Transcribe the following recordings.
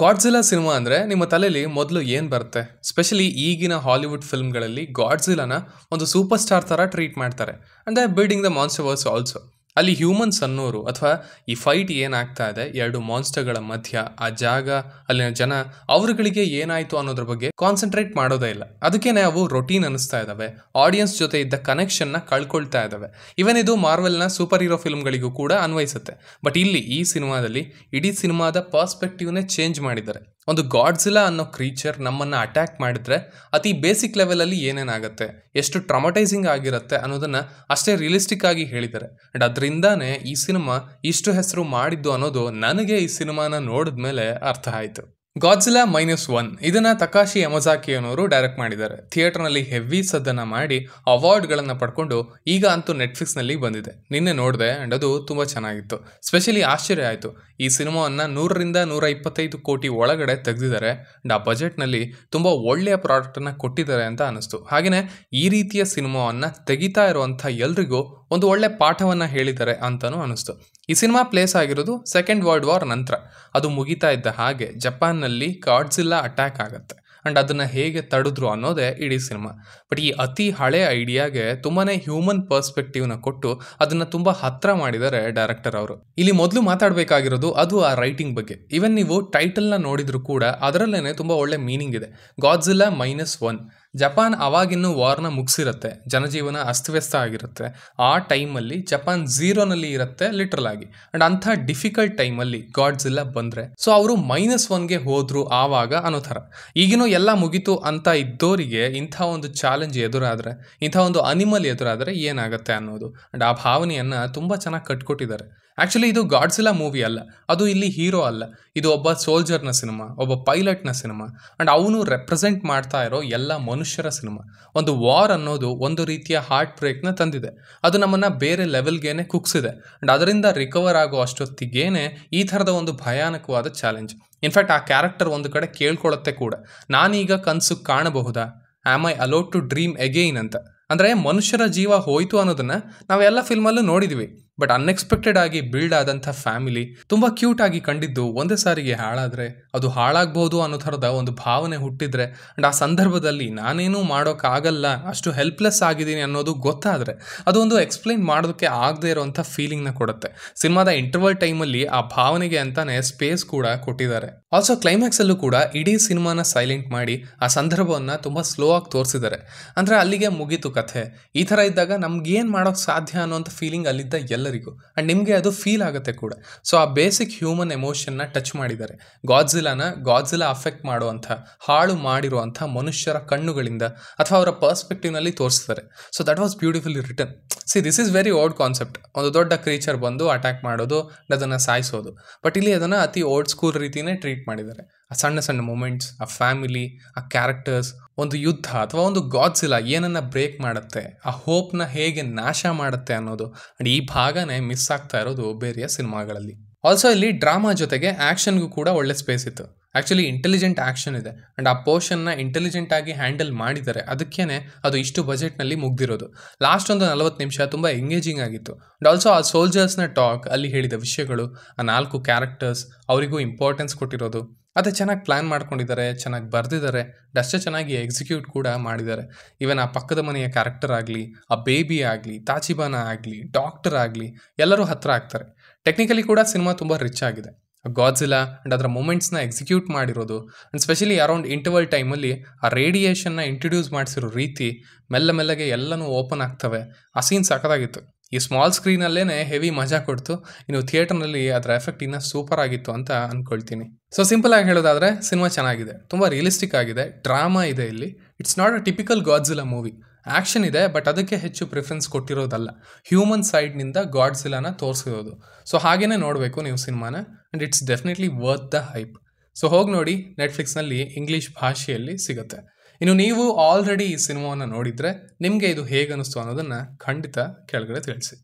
ಗಾಡ್ಝಿಲಾ cinema ಅಂದರೆ ನಿಮ್ಮ ತಲೆಯಲ್ಲಿ ಮೊದಲು ಏನು ಬರುತ್ತೆ ಸ್ಪೆಷಲಿ ಈಗಿನ ಹಾಲಿವುಡ್ ಫಿಲ್ಮ್ಗಳಲ್ಲಿ ಗಾಡ್ಝಿಲಾನ ಒಂದು ಸೂಪರ್ ಸ್ಟಾರ್ ಥರ ಟ್ರೀಟ್ ಮಾಡ್ತಾರೆ ದ ಬಿಲ್ಡಿಂಗ್ ದ ವರ್ಸ್ ಆಲ್ಸೋ ಅಲ್ಲಿ ಹ್ಯೂಮನ್ಸ್ ಅನ್ನೋರು ಅಥವಾ ಈ ಫೈಟ್ ಏನಾಗ್ತಾ ಇದೆ ಎರಡು ಮಾನ್ಸ್ಟರ್ಗಳ ಮಧ್ಯ ಆ ಜಾಗ ಅಲ್ಲಿನ ಜನ ಅವರುಗಳಿಗೆ ಏನಾಯಿತು ಅನ್ನೋದ್ರ ಬಗ್ಗೆ ಕಾನ್ಸಂಟ್ರೇಟ್ ಮಾಡೋದೇ ಇಲ್ಲ ಅದಕ್ಕೇನೆ ಅವು ರೊಟೀನ್ ಅನಿಸ್ತಾ ಇದ್ದಾವೆ ಆಡಿಯನ್ಸ್ ಜೊತೆ ಇದ್ದ ಕನೆಕ್ಷನ್ನ ಕಳ್ಕೊಳ್ತಾ ಇದ್ದಾವೆ ಇವನ್ ಇದು ಮಾರ್ವೆಲ್ನ ಸೂಪರ್ ಹೀರೋ ಫಿಲ್ಮ್ಗಳಿಗೂ ಕೂಡ ಅನ್ವಯಿಸುತ್ತೆ ಬಟ್ ಇಲ್ಲಿ ಈ ಸಿನಿಮಾದಲ್ಲಿ ಇಡೀ ಸಿನಿಮಾದ ಪರ್ಸ್ಪೆಕ್ಟಿವ್ನೇ ಚೇಂಜ್ ಮಾಡಿದ್ದಾರೆ ಒಂದು ಗಾಡ್ಸಿಲ ಅನ್ನೋ ಕ್ರೀಚರ್ ನಮ್ಮನ್ನು ಅಟ್ಯಾಕ್ ಮಾಡಿದ್ರೆ ಅತಿ ಬೇಸಿಕ್ ಲೆವೆಲಲ್ಲಿ ಏನೇನಾಗುತ್ತೆ ಎಷ್ಟು ಟ್ರಾಮಟೈಸಿಂಗ್ ಆಗಿರುತ್ತೆ ಅನ್ನೋದನ್ನು ಅಷ್ಟೇ ರಿಯಲಿಸ್ಟಿಕ್ ಆಗಿ ಹೇಳಿದ್ದಾರೆ ಆ್ಯಂಡ್ ಅದರಿಂದಾನೇ ಈ ಸಿನಿಮಾ ಇಷ್ಟು ಹೆಸರು ಮಾಡಿದ್ದು ಅನ್ನೋದು ನನಗೆ ಈ ಸಿನಿಮಾನ ನೋಡಿದ ಮೇಲೆ ಅರ್ಥ ಆಯಿತು ಗಾಡ್ಸಿಲಾ ಮೈನಸ್ ಒನ್ ಇದನ್ನ ತಕಾಶಿ ಅನ್ನೋರು ಡೈರೆಕ್ಟ್ ಮಾಡಿದ್ದಾರೆ ಥಿಯೇಟರ್ನಲ್ಲಿ ಹೆವಿ ಸದ್ದನ್ನ ಮಾಡಿ ಅವಾರ್ಡ್ಗಳನ್ನು ಪಡ್ಕೊಂಡು ಈಗ ಅಂತೂ ನೆಟ್ಫ್ಲಿಕ್ಸ್ನಲ್ಲಿ ಬಂದಿದೆ ನಿನ್ನೆ ನೋಡಿದೆ ಅಂಡ್ ಅದು ತುಂಬ ಚೆನ್ನಾಗಿತ್ತು ಸ್ಪೆಷಲಿ ಆಶ್ಚರ್ಯ ಆಯಿತು ಈ ಸಿನಿಮಾವನ್ನು ನೂರರಿಂದ ನೂರ ಇಪ್ಪತ್ತೈದು ಕೋಟಿ ಒಳಗಡೆ ತೆಗೆದಿದ್ದಾರೆ ಅಂಡ್ ಆ ಬಜೆಟ್ನಲ್ಲಿ ತುಂಬ ಒಳ್ಳೆಯ ಪ್ರಾಡಕ್ಟನ್ನು ಕೊಟ್ಟಿದ್ದಾರೆ ಅಂತ ಅನಿಸ್ತು ಹಾಗೆಯೇ ಈ ರೀತಿಯ ಸಿನಿಮಾವನ್ನು ತೆಗಿತಾ ಇರುವಂಥ ಎಲ್ರಿಗೂ ಒಂದು ಒಳ್ಳೆ ಪಾಠವನ್ನು ಹೇಳಿದ್ದಾರೆ ಅಂತಲೂ ಅನಿಸ್ತು ಈ ಸಿನಿಮಾ ಪ್ಲೇಸ್ ಆಗಿರೋದು ಸೆಕೆಂಡ್ ವರ್ಲ್ಡ್ ವಾರ್ ನಂತರ ಅದು ಮುಗಿತಾ ಇದ್ದ ಹಾಗೆ ಜಪಾನ್ನಲ್ಲಿ ಗಾಡ್ಜಿಲ್ಲಾ ಅಟ್ಯಾಕ್ ಆಗುತ್ತೆ ಆ್ಯಂಡ್ ಅದನ್ನು ಹೇಗೆ ತಡೆದ್ರು ಅನ್ನೋದೇ ಇಡೀ ಸಿನಿಮಾ ಬಟ್ ಈ ಅತಿ ಹಳೆ ಐಡಿಯಾಗೆ ತುಂಬಾ ಹ್ಯೂಮನ್ ಪರ್ಸ್ಪೆಕ್ಟಿವ್ನ ಕೊಟ್ಟು ಅದನ್ನು ತುಂಬ ಹತ್ರ ಮಾಡಿದ್ದಾರೆ ಡೈರೆಕ್ಟರ್ ಅವರು ಇಲ್ಲಿ ಮೊದಲು ಮಾತಾಡಬೇಕಾಗಿರೋದು ಅದು ಆ ರೈಟಿಂಗ್ ಬಗ್ಗೆ ಇವನ್ ನೀವು ಟೈಟಲ್ನ ನೋಡಿದ್ರು ಕೂಡ ಅದರಲ್ಲೇ ತುಂಬ ಒಳ್ಳೆ ಮೀನಿಂಗ್ ಇದೆ ಗಾಡ್ಜಿಲ್ಲಾ ಮೈನಸ್ ಒನ್ ಜಪಾನ್ ಅವಾಗಿನ್ನೂ ವಾರ್ನ ಮುಗಿಸಿರುತ್ತೆ ಜನಜೀವನ ಅಸ್ತವ್ಯಸ್ತ ಆಗಿರುತ್ತೆ ಆ ಟೈಮಲ್ಲಿ ಜಪಾನ್ ಝೀರೋನಲ್ಲಿ ಇರುತ್ತೆ ಲಿಟ್ರಲ್ ಆಗಿ ಅಂಡ್ ಅಂಥ ಡಿಫಿಕಲ್ಟ್ ಟೈಮಲ್ಲಿ ಗಾಡ್ಸ್ ಎಲ್ಲ ಬಂದರೆ ಸೊ ಅವರು ಮೈನಸ್ ಒನ್ಗೆ ಹೋದ್ರು ಆವಾಗ ಅನ್ನೋ ಥರ ಈಗಿನೂ ಎಲ್ಲ ಮುಗಿತು ಅಂತ ಇದ್ದೋರಿಗೆ ಇಂಥ ಒಂದು ಚಾಲೆಂಜ್ ಎದುರಾದರೆ ಇಂಥ ಒಂದು ಅನಿಮಲ್ ಎದುರಾದರೆ ಏನಾಗುತ್ತೆ ಅನ್ನೋದು ಅಂಡ್ ಆ ಭಾವನೆಯನ್ನು ತುಂಬ ಚೆನ್ನಾಗಿ ಕಟ್ಕೊಟ್ಟಿದ್ದಾರೆ ಆ್ಯಕ್ಚುಲಿ ಇದು ಗಾಡ್ಸಿಲಾ ಮೂವಿ ಅಲ್ಲ ಅದು ಇಲ್ಲಿ ಹೀರೋ ಅಲ್ಲ ಇದು ಒಬ್ಬ ಸೋಲ್ಜರ್ನ ಸಿನಿಮಾ ಒಬ್ಬ ಪೈಲಟ್ನ ಸಿನಿಮಾ ಆ್ಯಂಡ್ ಅವನು ರೆಪ್ರೆಸೆಂಟ್ ಮಾಡ್ತಾ ಇರೋ ಎಲ್ಲ ಮನುಷ್ಯರ ಸಿನಿಮಾ ಒಂದು ವಾರ್ ಅನ್ನೋದು ಒಂದು ರೀತಿಯ ಹಾರ್ಟ್ ಬ್ರೇಕ್ನ ತಂದಿದೆ ಅದು ನಮ್ಮನ್ನು ಬೇರೆ ಲೆವೆಲ್ಗೇನೆ ಕುಗ್ಸಿದೆ ಆ್ಯಂಡ್ ಅದರಿಂದ ರಿಕವರ್ ಆಗೋ ಅಷ್ಟೊತ್ತಿಗೇನೆ ಈ ಥರದ ಒಂದು ಭಯಾನಕವಾದ ಚಾಲೆಂಜ್ ಇನ್ಫ್ಯಾಕ್ಟ್ ಆ ಕ್ಯಾರೆಕ್ಟರ್ ಒಂದು ಕಡೆ ಕೇಳ್ಕೊಳ್ಳುತ್ತೆ ಕೂಡ ನಾನೀಗ ಕನಸು ಕಾಣಬಹುದಾ am I allowed to dream again ಅಂತ ಅಂದರೆ ಮನುಷ್ಯರ ಜೀವ ಹೋಯಿತು ಅನ್ನೋದನ್ನು ನಾವೆಲ್ಲ ಫಿಲ್ಮಲ್ಲೂ ನೋಡಿದ್ವಿ ಬಟ್ ಅನ್ಎಕ್ಸ್ಪೆಕ್ಟೆಡ್ ಆಗಿ ಬಿಲ್ಡ್ ಆದಂಥ ಫ್ಯಾಮಿಲಿ ತುಂಬ ಕ್ಯೂಟ್ ಆಗಿ ಕಂಡಿದ್ದು ಒಂದೇ ಸಾರಿಗೆ ಹಾಳಾದರೆ ಅದು ಹಾಳಾಗ್ಬೋದು ಅನ್ನೋ ಥರದ ಒಂದು ಭಾವನೆ ಹುಟ್ಟಿದರೆ ಅಂಡ್ ಆ ಸಂದರ್ಭದಲ್ಲಿ ನಾನೇನೂ ಮಾಡೋಕ್ಕಾಗಲ್ಲ ಅಷ್ಟು ಹೆಲ್ಪ್ಲೆಸ್ ಆಗಿದ್ದೀನಿ ಅನ್ನೋದು ಗೊತ್ತಾದರೆ ಅದೊಂದು ಎಕ್ಸ್ಪ್ಲೈನ್ ಮಾಡೋದಕ್ಕೆ ಆಗದೆ ಇರೋವಂಥ ಫೀಲಿಂಗ್ನ ಕೊಡುತ್ತೆ ಸಿನಿಮಾದ ಇಂಟರ್ವಲ್ ಟೈಮಲ್ಲಿ ಆ ಭಾವನೆಗೆ ಅಂತಾನೆ ಸ್ಪೇಸ್ ಕೂಡ ಕೊಟ್ಟಿದ್ದಾರೆ ಆಲ್ಸೋ ಕ್ಲೈಮ್ಯಾಕ್ಸಲ್ಲೂ ಕೂಡ ಇಡೀ ಸಿನಿಮಾನ ಸೈಲೆಂಟ್ ಮಾಡಿ ಆ ಸಂದರ್ಭವನ್ನು ತುಂಬ ಸ್ಲೋ ಆಗಿ ತೋರಿಸಿದ್ದಾರೆ ಅಂದರೆ ಅಲ್ಲಿಗೆ ಮುಗೀತು ಕಥೆ ಈ ಥರ ಇದ್ದಾಗ ನಮ್ಗೇನು ಮಾಡೋಕ್ಕೆ ಸಾಧ್ಯ ಅನ್ನೋಂಥ ಫೀಲಿಂಗ್ ಅಲ್ಲಿದ್ದ ಎಲ್ಲರಿಗೂ ಆ್ಯಂಡ್ ನಿಮಗೆ ಅದು ಫೀಲ್ ಆಗುತ್ತೆ ಕೂಡ ಸೊ ಆ ಬೇಸಿಕ್ ಹ್ಯೂಮನ್ ಎಮೋಷನ್ನ ಟಚ್ ಮಾಡಿದ್ದಾರೆ ಗಾಡ್ಜಿಲ್ಲಾನ ಗಾಡ್ಜಿಲಾ ಅಫೆಕ್ಟ್ ಮಾಡುವಂಥ ಹಾಳು ಮಾಡಿರುವಂಥ ಮನುಷ್ಯರ ಕಣ್ಣುಗಳಿಂದ ಅಥವಾ ಅವರ ಪರ್ಸ್ಪೆಕ್ಟಿವ್ನಲ್ಲಿ ತೋರಿಸ್ತಾರೆ so that was beautifully written see this is very old concept ಒಂದು ದೊಡ್ಡ ಕ್ರೀಚರ್ ಬಂದು ಅಟ್ಯಾಕ್ ಮಾಡೋದು ಅದನ್ನು ಸಾಯಿಸೋದು ಬಟ್ ಇಲ್ಲಿ ಅದನ್ನು ಅತಿ ಓಲ್ಡ್ ಸ್ಕೂಲ್ ರೀತಿಯೇ ಟ್ರೀಟ್ ಮಾಡಿದ್ದಾರೆ ಆ ಸಣ್ಣ ಸಣ್ಣ ಮೂಮೆಂಟ್ಸ್ ಆ ಫ್ಯಾಮಿಲಿ ಆ ಕ್ಯಾರೆಕ್ಟರ್ಸ್ ಒಂದು ಯುದ್ಧ ಅಥವಾ ಒಂದು ಗಾಡ್ಸಿಲ್ಲ ಏನನ್ನ ಬ್ರೇಕ್ ಮಾಡುತ್ತೆ ಆ ಹೋಪ್ನ ಹೇಗೆ ನಾಶ ಮಾಡುತ್ತೆ ಅನ್ನೋದು ಅಂಡ್ ಈ ಭಾಗನೇ ಮಿಸ್ ಆಗ್ತಾ ಇರೋದು ಬೇರೆಯ ಸಿನಿಮಾಗಳಲ್ಲಿ ಆಲ್ಸೋ ಇಲ್ಲಿ ಡ್ರಾಮಾ ಜೊತೆಗೆ ಆ್ಯಕ್ಷನ್ಗೂ ಕೂಡ ಒಳ್ಳೆ ಸ್ಪೇಸ್ ಇತ್ತು ಆ್ಯಕ್ಚುಲಿ ಇಂಟೆಲಿಜೆಂಟ್ ಆ್ಯಕ್ಷನ್ ಇದೆ ಆ್ಯಂಡ್ ಆ ಪೋರ್ಷನ್ನ ಇಂಟೆಲಿಜೆಂಟ್ ಆಗಿ ಹ್ಯಾಂಡಲ್ ಮಾಡಿದ್ದಾರೆ ಅದಕ್ಕೇ ಅದು ಇಷ್ಟು ಬಜೆಟ್ನಲ್ಲಿ ಮುಗ್ದಿರೋದು ಲಾಸ್ಟ್ ಒಂದು ನಲವತ್ತು ನಿಮಿಷ ತುಂಬ ಎಂಗೇಜಿಂಗ್ ಆಗಿತ್ತು ಆ್ಯಂಡ್ ಆಲ್ಸೋ ಆ ಸೋಲ್ಜರ್ಸ್ನ ಟಾಕ್ ಅಲ್ಲಿ ಹೇಳಿದ ವಿಷಯಗಳು ಆ ನಾಲ್ಕು ಕ್ಯಾರೆಕ್ಟರ್ಸ್ ಅವರಿಗೂ ಇಂಪಾರ್ಟೆನ್ಸ್ ಕೊಟ್ಟಿರೋದು ಅದೇ ಚೆನ್ನಾಗಿ ಪ್ಲ್ಯಾನ್ ಮಾಡ್ಕೊಂಡಿದ್ದಾರೆ ಚೆನ್ನಾಗಿ ಬರೆದಿದ್ದಾರೆ ಅಷ್ಟೇ ಚೆನ್ನಾಗಿ ಎಕ್ಸಿಕ್ಯೂಟ್ ಕೂಡ ಮಾಡಿದ್ದಾರೆ ಇವನ್ ಆ ಪಕ್ಕದ ಮನೆಯ ಕ್ಯಾರೆಕ್ಟರ್ ಆಗಲಿ ಆ ಬೇಬಿ ಆಗಲಿ ತಾಚಿಬಾನ ಆಗಲಿ ಡಾಕ್ಟರ್ ಆಗಲಿ ಎಲ್ಲರೂ ಹತ್ತಿರ ಆಗ್ತಾರೆ ಟೆಕ್ನಿಕಲಿ ಕೂಡ ಸಿನಿಮಾ ತುಂಬ ರಿಚ್ ಆಗಿದೆ ಗಾಜಿಲ ಆ್ಯಂಡ್ ಅದರ ಮೂಮೆಂಟ್ಸ್ನ ಎಕ್ಸಿಕ್ಯೂಟ್ ಮಾಡಿರೋದು ಆ್ಯಂಡ್ ಸ್ಪೆಷಲಿ ಅರೌಂಡ್ ಇಂಟರ್ವಲ್ ಟೈಮಲ್ಲಿ ಆ ರೇಡಿಯೇಷನ್ನ ಇಂಟ್ರೊಡ್ಯೂಸ್ ಮಾಡಿಸಿರೋ ರೀತಿ ಮೆಲ್ಲ ಮೆಲ್ಲಗೆ ಎಲ್ಲನೂ ಓಪನ್ ಆಗ್ತವೆ ಆ ಸೀನ್ ಸಾಕದಾಗಿತ್ತು ಈ ಸ್ಮಾಲ್ ಸ್ಕ್ರೀನಲ್ಲೇ ಹೆವಿ ಮಜಾ ಕೊಡ್ತು ಇನ್ನು ಥಿಯೇಟರ್ನಲ್ಲಿ ಅದರ ಎಫೆಕ್ಟ್ ಇನ್ನೂ ಸೂಪರ್ ಆಗಿತ್ತು ಅಂತ ಅಂದ್ಕೊಳ್ತೀನಿ ಸೊ ಸಿಂಪಲ್ ಆಗಿ ಹೇಳೋದಾದರೆ ಸಿನಿಮಾ ಚೆನ್ನಾಗಿದೆ ತುಂಬ ರಿಯಲಿಸ್ಟಿಕ್ ಆಗಿದೆ ಡ್ರಾಮಾ ಇದೆ ಇಲ್ಲಿ it's not a typical Godzilla movie action ಇದೆ ಬಟ್ ಅದಕ್ಕೆ ಹೆಚ್ಚು ಪ್ರಿಫರೆನ್ಸ್ ಕೊಟ್ಟಿರೋದಲ್ಲ ಹ್ಯೂಮನ್ ಸೈಡ್ನಿಂದ ಗಾಡ್ಸಿಲಾನ ತೋರಿಸಿರೋದು ಸೊ ಹಾಗೇನೆ ನೋಡಬೇಕು ನೀವು ಸಿನಿಮಾನ and it's definitely worth the hype so ಹೋಗಿ ನೋಡಿ ನೆಟ್ಫ್ಲಿಕ್ಸ್ನಲ್ಲಿ ಇಂಗ್ಲೀಷ್ ಭಾಷೆಯಲ್ಲಿ ಸಿಗುತ್ತೆ ಇನ್ನು ನೀವು ಆಲ್ರೆಡಿ ಈ ಸಿನಿಮಾವನ್ನು ನೋಡಿದರೆ ನಿಮಗೆ ಇದು ಹೇಗೆ ಅನ್ನಿಸ್ತು ಅನ್ನೋದನ್ನು ಖಂಡಿತ ಕೆಳಗಡೆ ತಿಳಿಸಿ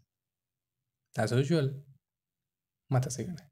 ಆ್ಯಸ್ ಯೂಶುವಲ್ ಮತ್ತೆ ಸಿಗೋಣ